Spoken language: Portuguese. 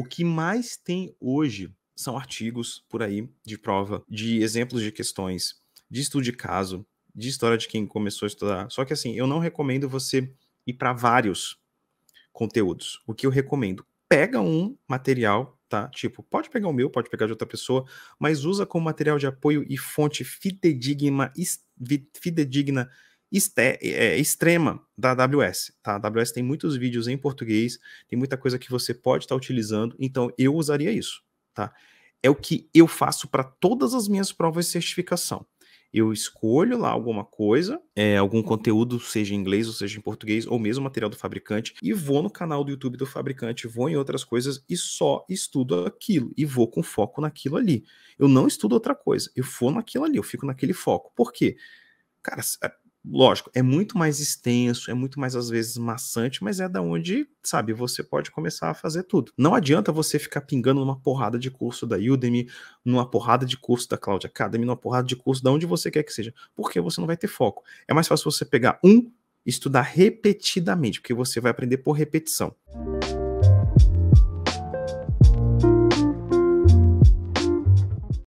O que mais tem hoje são artigos por aí de prova, de exemplos de questões, de estudo de caso, de história de quem começou a estudar. Só que assim, eu não recomendo você ir para vários conteúdos. O que eu recomendo? Pega um material, tá? Tipo, pode pegar o meu, pode pegar de outra pessoa, mas usa como material de apoio e fonte fidedigna, fidedigna é, é extrema da AWS. Tá? A AWS tem muitos vídeos em português, tem muita coisa que você pode estar tá utilizando, então eu usaria isso. Tá? É o que eu faço para todas as minhas provas de certificação. Eu escolho lá alguma coisa, é, algum conteúdo, seja em inglês ou seja em português, ou mesmo material do fabricante, e vou no canal do YouTube do fabricante, vou em outras coisas e só estudo aquilo, e vou com foco naquilo ali. Eu não estudo outra coisa, eu vou naquilo ali, eu fico naquele foco. Por quê? Cara, é, lógico, é muito mais extenso, é muito mais às vezes maçante, mas é da onde, sabe, você pode começar a fazer tudo. Não adianta você ficar pingando numa porrada de curso da Udemy, numa porrada de curso da Cloud Academy, numa porrada de curso da onde você quer que seja, porque você não vai ter foco. É mais fácil você pegar um, estudar repetidamente, porque você vai aprender por repetição.